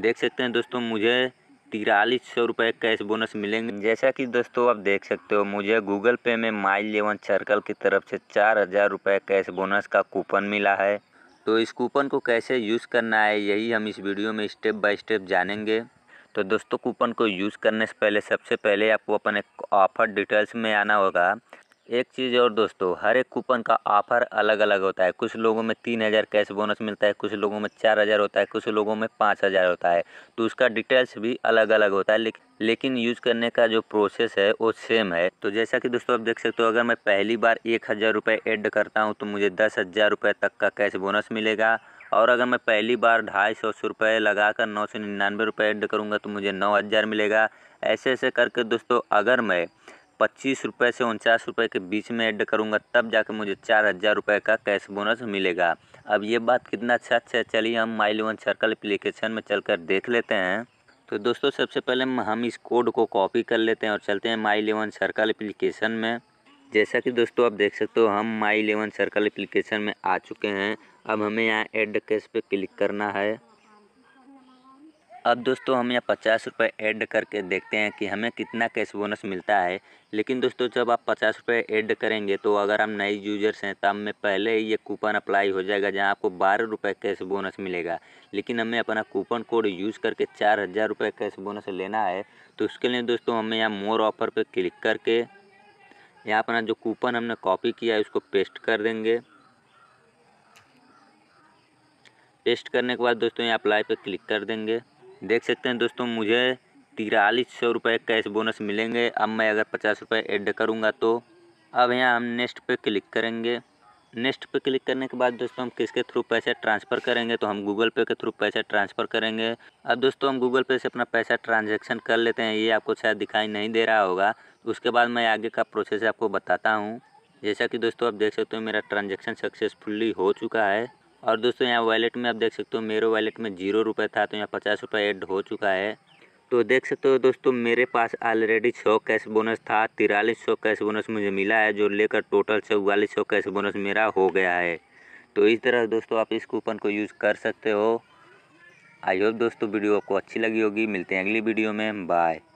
देख सकते हैं दोस्तों मुझे तिरालीस सौ रुपये कैश बोनस मिलेंगे जैसा कि दोस्तों आप देख सकते हो मुझे गूगल पे में माइल लेवन सर्कल की तरफ से चार हज़ार रुपये कैश बोनस का कूपन मिला है तो इस कूपन को कैसे यूज़ करना है यही हम इस वीडियो में स्टेप बाय स्टेप जानेंगे तो दोस्तों कूपन को यूज़ करने से पहले सबसे पहले आपको अपने ऑफर डिटेल्स में आना होगा एक चीज़ और दोस्तों हर एक कूपन का ऑफ़र अलग अलग होता है कुछ लोगों में तीन हज़ार कैश बोनस मिलता है कुछ लोगों में चार हज़ार होता है कुछ लोगों में पाँच हज़ार होता है तो उसका डिटेल्स भी अलग अलग होता है लेकिन लेकिन यूज़ करने का जो प्रोसेस है वो सेम है तो जैसा कि दोस्तों आप देख सकते हो अगर मैं पहली बार एक हज़ार रुपये एड करता हूँ तो मुझे दस हज़ार रुपये तक का कैश बोनस मिलेगा और अगर मैं पहली बार ढाई सौ सौ रुपये लगा कर नौ सौ निन्यानवे रुपये एड करूँगा तो मुझे नौ हज़ार मिलेगा ऐसे ऐसे करके दोस्तों अगर मैं पच्चीस रुपये से उनचास रुपये के बीच में ऐड करूँगा तब जाके मुझे चार हज़ार रुपये का कैश बोनस मिलेगा अब ये बात कितना अच्छा अच्छा चलिए हम माइल वन सर्कल एप्लीकेशन में चल कर देख लेते हैं तो दोस्तों सबसे पहले हम इस कोड को कॉपी कर लेते हैं और चलते हैं माई इलेवन सर्कल एप्लीकेशन में जैसा कि दोस्तों आप देख सकते हो हम माई इलेवन सर्कल एप्लीकेशन में आ चुके हैं अब हमें यहाँ एड कैश पे क्लिक करना है अब दोस्तों हम यहाँ पचास रुपये ऐड करके देखते हैं कि हमें कितना कैश बोनस मिलता है लेकिन दोस्तों जब आप पचास रुपये ऐड करेंगे तो अगर हम नए यूजर्स हैं तब तो में पहले ही ये कूपन अप्लाई हो जाएगा जहाँ आपको बारह रुपये कैश बोनस मिलेगा लेकिन हमें अपना कूपन कोड यूज़ करके चार हज़ार रुपये कैश बोनस लेना है तो उसके लिए दोस्तों हमें यहाँ मोर ऑफर पर क्लिक करके यहाँ अपना जो कूपन हमने कॉपी किया है उसको पेस्ट कर देंगे पेस्ट करने के बाद दोस्तों यहाँ अप्लाई पर क्लिक कर देंगे देख सकते हैं दोस्तों मुझे तिरालीस सौ रुपये कैश बोनस मिलेंगे अब मैं अगर पचास रुपये एड करूँगा तो अब यहाँ हम नेक्स्ट पे क्लिक करेंगे नेक्स्ट पे क्लिक करने के बाद दोस्तों हम किसके थ्रू पैसे ट्रांसफ़र करेंगे तो हम गूगल पे के थ्रू पैसे ट्रांसफ़र करेंगे अब दोस्तों हम गूगल पे से अपना पैसा ट्रांजेक्शन कर लेते हैं ये आपको शायद दिखाई नहीं दे रहा होगा उसके बाद मैं आगे का प्रोसेस आपको बताता हूँ जैसा कि दोस्तों आप देख सकते हो मेरा ट्रांजेक्शन सक्सेसफुल्ली हो चुका है और दोस्तों यहाँ वैलेट में आप देख सकते हो मेरे वैलेट में जीरो रुपये था तो यहाँ पचास रुपये ऐड हो चुका है तो देख सकते हो दोस्तों मेरे पास ऑलरेडी सौ कैश बोनस था तिरालीस सौ कैश बोनस मुझे मिला है जो लेकर टोटल चौवालीस सौ कैश बोनस मेरा हो गया है तो इस तरह दोस्तों आप इस कूपन को यूज़ कर सकते हो आई होप दोस्तों वीडियो आपको अच्छी लगी होगी मिलते हैं अगली वीडियो में बाय